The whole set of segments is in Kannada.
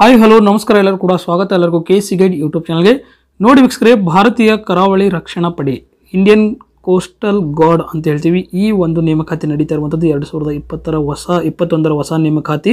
ಹಾಯ್ ಹಲೋ ನಮಸ್ಕಾರ ಎಲ್ಲರೂ ಕೂಡ ಸ್ವಾಗತ ಎಲ್ಲರಿಗೂ ಕೆ ಸಿ ಗೈಡ್ ಯೂಟ್ಯೂಬ್ ಚಾನಲ್ಗೆ ನೋಡಿ ವೀಕ್ಷಕರೇ ಭಾರತೀಯ ಕರಾವಳಿ ರಕ್ಷಣಾ ಪಡೆ ಇಂಡಿಯನ್ ಕೋಸ್ಟಲ್ ಗಾರ್ಡ್ ಅಂತ ಹೇಳ್ತೀವಿ ಈ ಒಂದು ನೇಮಕಾತಿ ನಡೀತಾ ಇರುವಂಥದ್ದು ಎರಡು ಸಾವಿರದ ಇಪ್ಪತ್ತರ ಹೊಸ ಇಪ್ಪತ್ತೊಂದರ ಹೊಸ ನೇಮಕಾತಿ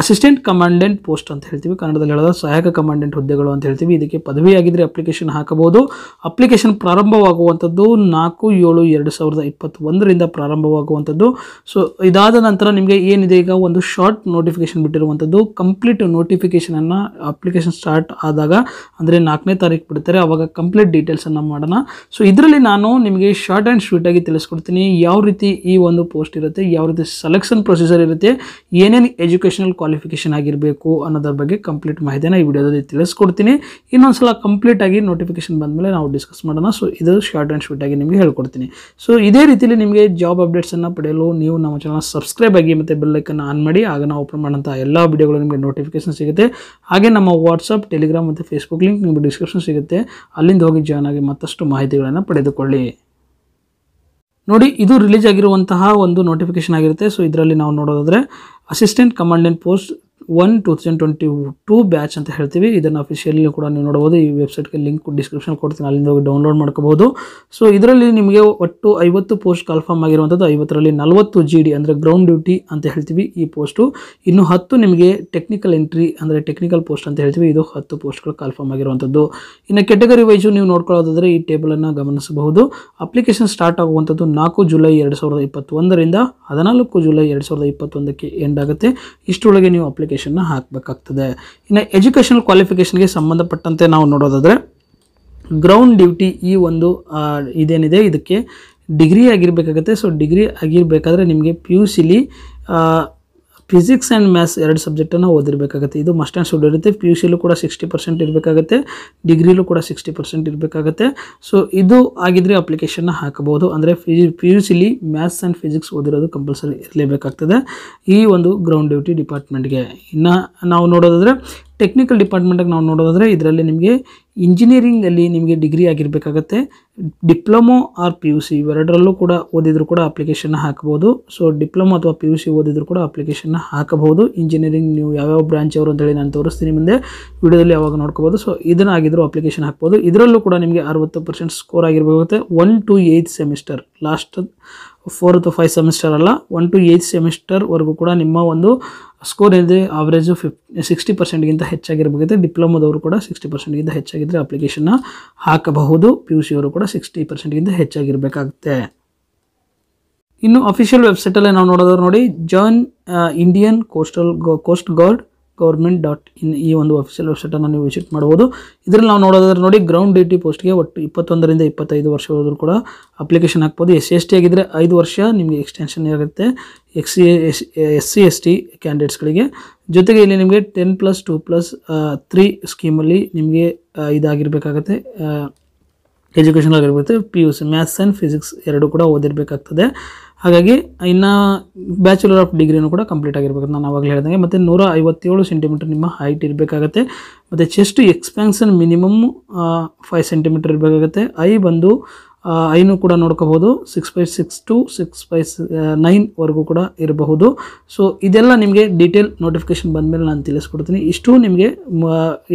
ಅಸಿಸ್ಟೆಂಟ್ ಕಮಾಂಡೆಂಟ್ ಪೋಸ್ಟ್ ಅಂತ ಹೇಳ್ತೀವಿ ಕನ್ನಡದಲ್ಲಿ ಹೇಳೋದ ಸಹಾಯಕ ಕಮಾಂಡೆಂಟ್ ಹುದ್ದೆಗಳು ಅಂತ ಹೇಳ್ತೀವಿ ಇದಕ್ಕೆ ಪದವಿ ಪದವಿಯಾಗಿದ್ದರೆ ಅಪ್ಲಿಕೇಶನ್ ಹಾಕಬಹುದು ಅಪ್ಲಿಕೇಶನ್ ಪ್ರಾರಂಭವಾಗುವಂಥದ್ದು ನಾಲ್ಕು ಏಳು ಎರಡು ಸಾವಿರದ ಇಪ್ಪತ್ತೊಂದರಿಂದ ಪ್ರಾರಂಭವಾಗುವಂಥದ್ದು ಸೊ ಇದಾದ ನಂತರ ನಿಮಗೆ ಏನಿದೆ ಈಗ ಒಂದು ಶಾರ್ಟ್ ನೋಟಿಫಿಕೇಶನ್ ಬಿಟ್ಟಿರುವಂಥದ್ದು ಕಂಪ್ಲೀಟ್ ನೋಟಿಫಿಕೇಷನನ್ನು ಅಪ್ಲಿಕೇಶನ್ ಸ್ಟಾರ್ಟ್ ಆದಾಗ ಅಂದರೆ ನಾಲ್ಕನೇ ತಾರೀಕು ಬಿಡ್ತಾರೆ ಅವಾಗ ಕಂಪ್ಲೀಟ್ ಡೀಟೇಲ್ಸನ್ನು ಮಾಡೋಣ ಸೊ ಇದರಲ್ಲಿ ನಾನು ನಿಮಗೆ ಶಾರ್ಟ್ ಆ್ಯಂಡ್ ಸ್ವೀಟಾಗಿ ತಿಳಿಸ್ಕೊಡ್ತೀನಿ ಯಾವ ರೀತಿ ಈ ಒಂದು ಪೋಸ್ಟ್ ಇರುತ್ತೆ ಯಾವ ರೀತಿ ಸೆಲೆಕ್ಷನ್ ಪ್ರೊಸೀಜರ್ ಇರುತ್ತೆ ಏನೇನು ಎಜುಕೇಷನಲ್ ಕ್ವಾಲಿಫಿಕೇಷನ್ ಆಗಿರಬೇಕು ಅನ್ನೋದ್ರ ಬಗ್ಗೆ ಕಂಪ್ಲೀಟ್ ಮಾಹಿತಿನ ಈ ವಿಡಿಯೋದಲ್ಲಿ ತಿಳಿಸ್ಕೊಡ್ತೀನಿ ಇನ್ನೊಂದು ಸಲ ಕಂಪ್ಲೀಟಾಗಿ ನೋಟಿಫಿಕೇಷನ್ ಬಂದಮೇಲೆ ನಾವು ಡಿಸ್ಕಸ್ ಮಾಡೋಣ ಸೊ ಇದು ಶಾರ್ಟ್ ಆ್ಯಂಡ್ ಸ್ವೀಟಾಗಿ ನಿಮಗೆ ಹೇಳ್ಕೊಡ್ತೀನಿ ಸೊ ಇದೇ ರೀತಿಯಲ್ಲಿ ನಿಮಗೆ ಜಾಬ್ ಅಪ್ಡೇಟ್ಸನ್ನು ಪಡೆಯಲು ನೀವು ನಮ್ಮ ಚಾನಲ್ ಸಬ್ಸ್ಕ್ರೈಬ್ ಆಗಿ ಮತ್ತು ಬೆಲ್ಲೈಕನ್ನು ಆನ್ ಮಾಡಿ ಆಗ ನಾವು ಓಪನ್ ಮಾಡೋಂಥ ಎಲ್ಲ ವಿಡಿಯೋಗಳು ನಿಮಗೆ ನೋಟಿಫಿಕೇಷನ್ ಸಿಗುತ್ತೆ ಹಾಗೆ ನಮ್ಮ ವಾಟ್ಸಪ್ ಟೆಲಿಗ್ರಾಮ್ ಮತ್ತು ಫೇಸ್ಬುಕ್ ಲಿಂಕ್ ನಿಮಗೆ ಡಿಸ್ಕ್ರಿಪ್ಷನ್ ಸಿಗುತ್ತೆ ಅಲ್ಲಿಂದ ಹೋಗಿ ಜಾಯ್ನ್ ಆಗಿ ಮತ್ತಷ್ಟು ಮಾಹಿತಿಗಳನ್ನು ಪಡೆದುಕೊಳ್ಳಿ ನೋಡಿ ಇದು ರಿಲೀಸ್ ಆಗಿರುವಂತಹ ಒಂದು ನೋಟಿಫಿಕೇಶನ್ ಆಗಿರುತ್ತೆ ಸೊ ಇದರಲ್ಲಿ ನಾವು ನೋಡೋದಾದರೆ assistant commandant post one two thousand twenty two batch ಅಂತ ಹೇಳ್ತೀವಿ ಇದನ್ನು ಅಫಿಷಿಯಲಿ ಕೂಡ ನೀವು ನೋಡ್ಬೋದು ಈ ವೆಬ್ಸೈಟ್ಗೆ ಲಿಂಕ್ ಡಿಸ್ಕ್ರಿಪ್ಷನ್ ಕೊಡ್ತೀನಿ ಅಲ್ಲಿಂದ ಹೋಗಿ ಡೌನ್ಲೋಡ್ ಮಾಡ್ಕೋಬೋದು ಸೊ ಇದರಲ್ಲಿ ನಿಮಗೆ ಒಟ್ಟು ಐವತ್ತು ಪೋಸ್ಟ್ ಕನ್ಫರ್ಮ್ ಆಗಿರುವಂಥದ್ದು ಐವತ್ತರಲ್ಲಿ ನಲವತ್ತು ಜಿ ಡಿ ಅಂದರೆ ಗ್ರೌಂಡ್ ಡ್ಯೂಟಿ ಅಂತ ಹೇಳ್ತೀವಿ ಈ ಪೋಸ್ಟು ಇನ್ನು ಹತ್ತು ನಿಮಗೆ ಟೆಕ್ನಿಕಲ್ ಎಂಟ್ರಿ ಅಂದರೆ ಟೆಕ್ನಿಕಲ್ ಪೋಸ್ಟ್ ಅಂತ ಹೇಳ್ತೀವಿ ಇದು ಹತ್ತು ಪೋಸ್ಟ್ಗಳು ಕನ್ಫರ್ಮ್ ಆಗಿರುವಂಥದ್ದು ಇನ್ನು ಕೆಟಗರಿ ವೈಸು ನೀವು ನೋಡ್ಕೊಳ್ಳೋದಾದರೆ ಈ ಟೇಬಲನ್ನು ಗಮನಿಸಬಹುದು ಅಪ್ಲಿಕೇಶನ್ ಸ್ಟಾರ್ಟ್ ಆಗುವಂಥದ್ದು ನಾಲ್ಕು ಜುಲೈ ಎರಡು ಸಾವಿರದ ಇಪ್ಪತ್ತೊಂದರಿಂದ ಹದಿನಾಲ್ಕು ಜುಲೈ ಎರಡು ಸಾವಿರದ ಇಪ್ಪತ್ತೊಂದಕ್ಕೆ ಎಂಡ್ ಆಗುತ್ತೆ ಇಷ್ಟರೊಳಗೆ ನೀವು ಅಪ್ಲಿಕೇಶನ್ ಕ್ವಾಲಿಫಿಕೇಶನ್ನ ಹಾಕಬೇಕಾಗ್ತದೆ ಇನ್ನು ಎಜುಕೇಷನಲ್ ಕ್ವಾಲಿಫಿಕೇಷನ್ಗೆ ಸಂಬಂಧಪಟ್ಟಂತೆ ನಾವು ನೋಡೋದಾದರೆ ಗ್ರೌಂಡ್ ಡ್ಯೂಟಿ ಈ ಒಂದು ಇದೇನಿದೆ ಇದಕ್ಕೆ ಡಿಗ್ರಿ ಆಗಿರಬೇಕಾಗತ್ತೆ ಸೊ ಡಿಗ್ರಿ ಆಗಿರಬೇಕಾದ್ರೆ ನಿಮಗೆ ಪಿ ಯು ಸಿಲಿ ಫಿಸಿಕ್ಸ್ ಆ್ಯಂಡ್ ಮ್ಯಾಥ್ಸ್ ಎರಡು ಸಬ್ಜೆಕ್ಟನ್ನು ಓದಿರಬೇಕಾಗುತ್ತೆ ಇದು ಮಸ್ಟ್ ಆ್ಯಂಡ್ ಶುಡ್ ಇರುತ್ತೆ ಪಿ ಯು ಸಿಲೂ ಕೂಡ ಸಿಕ್ಸ್ಟಿ ಪರ್ಸೆಂಟ್ ಇರಬೇಕಾಗುತ್ತೆ ಡಿಗ್ರಿಲೂ ಕೂಡ ಸಿಕ್ಸ್ಟಿ ಪರ್ಸೆಂಟ್ ಇರಬೇಕಾಗುತ್ತೆ ಸೊ ಇದು ಆಗಿದ್ರೆ ಅಪ್ಲಿಕೇಶನ್ನ ಹಾಕಬಹುದು ಅಂದರೆ ಫಿಜಿ ಪಿ ಯು ಸಿಲಿ ಮ್ಯಾಥ್ಸ್ ಆ್ಯಂಡ್ ಫಿಸಿಕ್ಸ್ ಓದಿರೋದು ಕಂಪಲ್ಸರಿ ಇರಲೇಬೇಕಾಗ್ತದೆ ಈ ಒಂದು ಗ್ರೌಂಡ್ ಡ್ಯೂಟಿ ಡಿಪಾರ್ಟ್ಮೆಂಟ್ಗೆ ಇನ್ನು ನಾವು ನೋಡೋದಾದರೆ ಟೆಕ್ನಿಕಲ್ ಡಿಪಾರ್ಟ್ಮೆಂಟಾಗಿ ನಾವು ನೋಡೋದಾದರೆ ಇದರಲ್ಲಿ ನಿಮಗೆ ಇಂಜಿನಿಯರಿಂಗಲ್ಲಿ ನಿಮಗೆ ಡಿಗ್ರಿ ಆಗಿರಬೇಕಾಗತ್ತೆ diploma or P U C ಇವೆರಡರಲ್ಲೂ ಕೂಡ ಓದಿದರೂ ಕೂಡ ಅಪ್ಲಿಕೇಶನ್ನ ಹಾಕ್ಬೋದು ಸೊ ಡಿಪ್ಲೊಮೊ ಅಥವಾ ಪಿ ಯು ಸಿ ಓದಿದ್ರು ಕೂಡ ಅಪ್ಲಿಕೇಶನ್ನ ಹಾಕಬಹುದು ಇಂಜಿನಿಯರಿಂಗ್ ನೀವು ಯಾವ್ಯಾವ ಬ್ರಾಂಚ್ ಅವರು ಅಂತೇಳಿ ನಾನು ತೋರಿಸ್ತೀನಿ ಮುಂದೆ ವಿಡಿಯೋದಲ್ಲಿ ಯಾವಾಗ ನೋಡ್ಕೋಬೋದು ಸೊ ಇದನ್ನು ಆಗಿದ್ರು ಅಪ್ಲಿಕೇಶನ್ ಹಾಕ್ಬೋದು ಇದರಲ್ಲೂ ಕೂಡ ನಿಮಗೆ ಅರವತ್ತು ಪರ್ಸೆಂಟ್ ಸ್ಕೋರ್ ಆಗಿರಬೇಕಾಗುತ್ತೆ one two eighth semester last four two five semester ಅಲ್ಲ ಒನ್ ಟು ಏಯ್ತ್ ವರೆಗೂ ಕೂಡ ನಿಮ್ಮ ಒಂದು ಸ್ಕೋರ್ ಏನಿದೆ ಆವ್ರೇಜು ಫಿಫ್ ಸಿಕ್ಸ್ಟಿ ಪರ್ಸೆಂಟ್ಗಿಂತ ಹೆಚ್ಚಾಗಿರಬೇಕಿದೆ ಡಿಪ್ಲೊಮಾದವರು ಕೂಡ ಸಿಕ್ಸ್ಟಿ ಪರ್ಸೆಂಟ್ಗಿಂತ ಹೆಚ್ಚಾಗಿದ್ದರೆ ಅಪ್ಲಿಕೇಶನ್ನ ಹಾಕಬಹುದು ಪಿ ಯು ಸಿಯವರು ಕೂಡ ಸಿಕ್ಸ್ಟಿ ಪರ್ಸೆಂಟ್ಗಿಂತ ಹೆಚ್ಚಾಗಿರಬೇಕಾಗುತ್ತೆ ಇನ್ನು ಅಫಿಷಿಯಲ್ ವೆಬ್ಸೈಟಲ್ಲೇ ನಾವು ನೋಡೋದವ್ರು ನೋಡಿ ಜರ್ನ್ Indian coastal coast guard government dot in ಈ ಒಂದು ಅಫಿಷಿಯಲ್ ವೆಬ್ಸೈಟನ್ನು ನೀವು ವಿಸಿಟ್ ಮಾಡ್ಬೋದು ಇದರಲ್ಲಿ ನಾವು ನೋಡೋದಾದ್ರೆ ನೋಡಿ ಗ್ರೌಂಡ್ ಡಿ ಪೋಸ್ಟ್ಗೆ ಒಟ್ಟು ಇಪ್ಪತ್ತೊಂದರಿಂದ ಇಪ್ಪತ್ತೈದು ವರ್ಷ ಹೋದರೂ ಕೂಡ ಅಪ್ಲಿಕೇಶನ್ ಹಾಕ್ಬೋದು ಎಸ್ ಸಿ ಎಸ್ ಟಿ ಆಗಿದ್ದರೆ ಐದು ವರ್ಷ ನಿಮಗೆ ಎಕ್ಸ್ಟೆನ್ಷನ್ ಇರುತ್ತೆ ex C S S C S T ಕ್ಯಾಂಡಿಡೇಟ್ಸ್ಗಳಿಗೆ ಜೊತೆಗೆ ಇಲ್ಲಿ ನಿಮಗೆ ten plus two plus three ಸ್ಕೀಮಲ್ಲಿ ನಿಮಗೆ ಇದಾಗಿರಬೇಕಾಗತ್ತೆ ಎಜುಕೇಷನಲ್ ಆಗಿರ್ಬೋದು P U C maths and physics ಎರಡು ಕೂಡ ಓದಿರಬೇಕಾಗ್ತದೆ ಹಾಗಾಗಿ ಇನ್ನು ಬ್ಯಾಚುಲರ್ ಆಫ್ ಡಿಗ್ರಿನೂ ಕೂಡ ಕಂಪ್ಲೀಟ್ ಆಗಿರಬೇಕು ನಾನು ಆವಾಗಲೇ ಹೇಳಿದಂಗೆ ಮತ್ತು ನೂರ ಐವತ್ತೇಳು ಸೆಂಟಿಮೀಟರ್ ನಿಮ್ಮ ಹೈಟ್ ಇರಬೇಕಾಗತ್ತೆ ಮತ್ತು chest expansion minimum five centimetre ಇರಬೇಕಾಗತ್ತೆ ಐ ಬಂದು ಐನು ಕೂಡ ನೋಡ್ಕೋಬೋದು six five six to six by ನೈನ್ವರೆಗೂ ಕೂಡ ಇರಬಹುದು ಸೊ ಇದೆಲ್ಲ ನಿಮಗೆ ಡೀಟೇಲ್ ನೋಟಿಫಿಕೇಶನ್ ಬಂದಮೇಲೆ ನಾನು ತಿಳಿಸ್ಕೊಡ್ತೀನಿ ಇಷ್ಟು ನಿಮಗೆ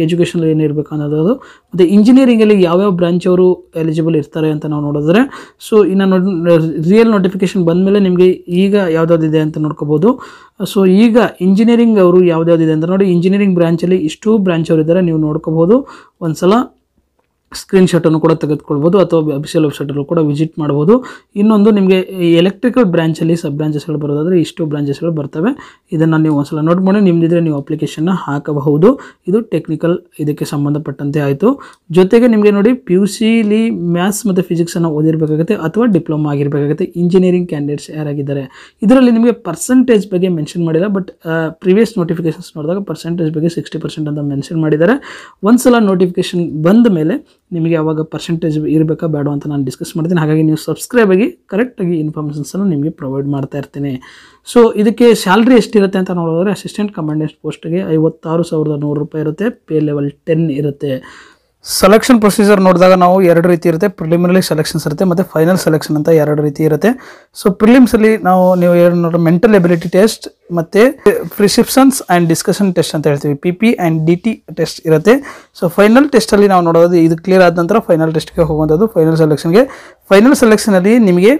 ಎಜುಕೇಷನ್ ಏನು ಇರಬೇಕು ಅನ್ನೋದು ಮತ್ತು ಇಂಜಿನಿಯರಿಂಗಲ್ಲಿ ಯಾವ್ಯಾವ ಬ್ರಾಂಚ್ ಅವರು ಎಲಿಜಿಬಲ್ ಇರ್ತಾರೆ ಅಂತ ನಾವು ನೋಡಿದ್ರೆ ಸೊ ಇನ್ನು ನೋಡಿ ರಿಯಲ್ ನೋಟಿಫಿಕೇಶನ್ ಬಂದಮೇಲೆ ನಿಮಗೆ ಈಗ ಯಾವುದಾದಿದೆ ಅಂತ ನೋಡ್ಕೋಬೋದು ಸೊ ಈಗ ಇಂಜಿನಿಯರಿಂಗ್ ಅವರು ಇದೆ ಅಂತ ನೋಡಿ ಇಂಜಿನಿಯರಿಂಗ್ ಬ್ರಾಂಚಲ್ಲಿ ಇಷ್ಟು ಬ್ರಾಂಚ್ ಇದ್ದಾರೆ ನೀವು ನೋಡ್ಕೋಬೋದು ಒಂದು ಸಲ ಸ್ಕ್ರೀನ್ಶಾಟನ್ನು ಕೂಡ ತೆಗೆದುಕೊಳ್ಬೋದು ಅಥವಾ ಅಫಿಷಿಯಲ್ ವೆಬ್ಸೈಟಲ್ಲೂ ಕೂಡ ವಿಸಿಟ್ ಮಾಡ್ಬೋದು ಇನ್ನೊಂದು ನಿಮಗೆ ಈ ಎಲೆಕ್ಟ್ರಿಕಲ್ ಬ್ರ್ಯಾಂಚಲ್ಲಿ ಸಬ್ ಬ್ರಾಂಚಸ್ಗಳು ಬರೋದಾದರೆ ಇಷ್ಟು ಬ್ರಾಂಚಸ್ಗಳು ಬರ್ತವೆ ಇದನ್ನು ನೀವು ಒಂದ್ಸಲ ನೋಟ್ ಮಾಡಿ ನಿಮ್ಮದಿದ್ರೆ ನೀವು ಅಪ್ಲಿಕೇಶನ್ನ ಹಾಕಬಹುದು ಇದು ಟೆಕ್ನಿಕಲ್ ಇದಕ್ಕೆ ಸಂಬಂಧಪಟ್ಟಂತೆ ಆಯಿತು ಜೊತೆಗೆ ನಿಮಗೆ ನೋಡಿ ಪಿ ಯು ಸಿಲಿ ಮ್ಯಾಥ್ಸ್ ಮತ್ತು ಫಿಸಿಕ್ಸನ್ನು ಓದಿರ್ಬೇಕಾಗುತ್ತೆ ಅಥವಾ ಡಿಪ್ಲೊಮಾ ಆಗಿರಬೇಕಾಗುತ್ತೆ ಇಂಜಿನಿಯರಿಂಗ್ ಕ್ಯಾಂಡಿಡೇಟ್ಸ್ ಯಾರಾಗಿದ್ದಾರೆ ಇದರಲ್ಲಿ ನಿಮಗೆ ಪರ್ಸೆಂಟೇಜ್ ಬಗ್ಗೆ ಮೆನ್ಷನ್ ಮಾಡಿಲ್ಲ ಬಟ್ ಪ್ರಿವಿಯಸ್ ನೋಟಿಫಿಕೇಶನ್ಸ್ ನೋಡಿದಾಗ ಪರ್ಸೆಂಟೇಜ್ ಬಗ್ಗೆ ಸಿಕ್ಸ್ಟಿ ಪರ್ಸೆಂಟ್ ಅಂತ ಮೆನ್ಷನ್ ಮಾಡಿದ್ದಾರೆ ಒಂದ್ಸಲ ನೋಟಿಫಿಕೇಶನ್ ಬಂದ ಮೇಲೆ ನಿಮಗೆ ಯಾವಾಗ ಪರ್ಸೆಂಟೇಜ್ ಇರಬೇಕಾ ಬೇಡ ಅಂತ ನಾನು ಡಿಸ್ಕಸ್ ಮಾಡ್ತೀನಿ ಹಾಗಾಗಿ ನೀವು ಸಬ್ಸ್ಕ್ರೈಬ್ ಆಗಿ ಕರೆಕ್ಟಾಗಿ ಇನ್ಫಾರ್ಮೇಷನ್ಸನ್ನು ನಿಮಗೆ ಪ್ರೊವೈಡ್ ಮಾಡ್ತಾ ಇರ್ತೀನಿ ಸೊ ಇದಕ್ಕೆ ಸ್ಯಾಲ್ರಿ ಎಷ್ಟಿರುತ್ತೆ ಅಂತ ನೋಡೋದ್ರೆ ಅಸಿಸ್ಟೆಂಟ್ ಕಮಾಂಡೆಂಟ್ ಪೋಸ್ಟ್ಗೆ ಐವತ್ತಾರು ಸಾವಿರದ ನೂರು ರೂಪಾಯಿ ಇರುತ್ತೆ ಪೇ ಲೆವೆಲ್ ಟೆನ್ ಇರುತ್ತೆ ಸೆಲೆಕ್ಷನ್ ಪ್ರೊಸೀಜರ್ ನೋಡಿದಾಗ ನಾವು ಎರಡು ರೀತಿ ಇರುತ್ತೆ ಪ್ರಿಲಿಮಿನರಿ ಸೆಲೆಕ್ಷನ್ಸ್ ಇರುತ್ತೆ ಮತ್ತು ಫೈನಲ್ ಸೆಲೆಕ್ಷನ್ ಅಂತ ಎರಡು ರೀತಿ ಇರುತ್ತೆ ಸೊ ಪ್ರಿಲಿಮ್ಸಲ್ಲಿ ನಾವು ನೀವು ಏನು ಮೆಂಟಲ್ ಎಬಿಲಿಟಿ ಟೆಸ್ಟ್ ಮತ್ತು ಪ್ರಿಸ್ಕ್ರಿಪ್ಷನ್ಸ್ ಆ್ಯಂಡ್ ಡಿಸ್ಕಷನ್ ಟೆಸ್ಟ್ ಅಂತ ಹೇಳ್ತೀವಿ P P and D T test ಇರುತ್ತೆ ಸೊ ಫೈನಲ್ ಟೆಸ್ಟಲ್ಲಿ ನಾವು ನೋಡೋದು ಇದು ಕ್ಲಿಯರ್ ಆದ ನಂತರ ಫೈನಲ್ ಟೆಸ್ಟ್ಗೆ ಹೋಗುವಂಥದ್ದು ಫೈನಲ್ ಸೆಲೆಕ್ಷನ್ಗೆ ಫೈನಲ್ ಸೆಲೆಕ್ಷನಲ್ಲಿ ನಿಮಗೆ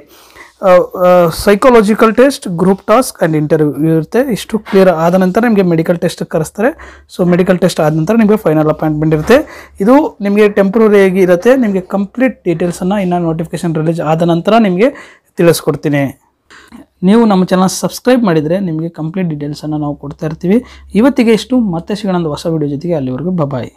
psychological test group task and interview ಇರುತ್ತೆ ಇಷ್ಟು ಕ್ಲಿಯರ್ ಆದ ನಂತರ ನಿಮಗೆ ಮೆಡಿಕಲ್ ಟೆಸ್ಟ್ ಕರೆಸ್ತಾರೆ ಸೊ ಮೆಡಿಕಲ್ ಟೆಸ್ಟ್ ಆದ ನಂತರ ನಿಮಗೆ ಫೈನಲ್ ಅಪಾಯಿಂಟ್ಮೆಂಟ್ ಇರುತ್ತೆ ಇದು ನಿಮಗೆ ಟೆಂಪ್ರರಿಯಾಗಿ ಇರುತ್ತೆ ನಿಮಗೆ ಕಂಪ್ಲೀಟ್ ಡೀಟೇಲ್ಸನ್ನು ಇನ್ನು ನೋಟಿಫಿಕೇಶನ್ ರಿಲೀಸ್ ಆದ ನಂತರ ನಿಮಗೆ ತಿಳಿಸ್ಕೊಡ್ತೀನಿ ನೀವು ನಮ್ಮ ಚಾನಲ್ ಸಬ್ಸ್ಕ್ರೈಬ್ ಮಾಡಿದರೆ ನಿಮಗೆ ಕಂಪ್ಲೀಟ್ ಡೀಟೇಲ್ಸನ್ನು ನಾವು ಕೊಡ್ತಾ ಇರ್ತೀವಿ ಇವತ್ತಿಗೆ ಇಷ್ಟು ಮತ್ತೆ ಸಿಗೋಣ ಒಂದು ಹೊಸ ವಿಡಿಯೋ ಜೊತೆಗೆ ಅಲ್ಲಿವರೆಗೂ ಬಬಾಯ್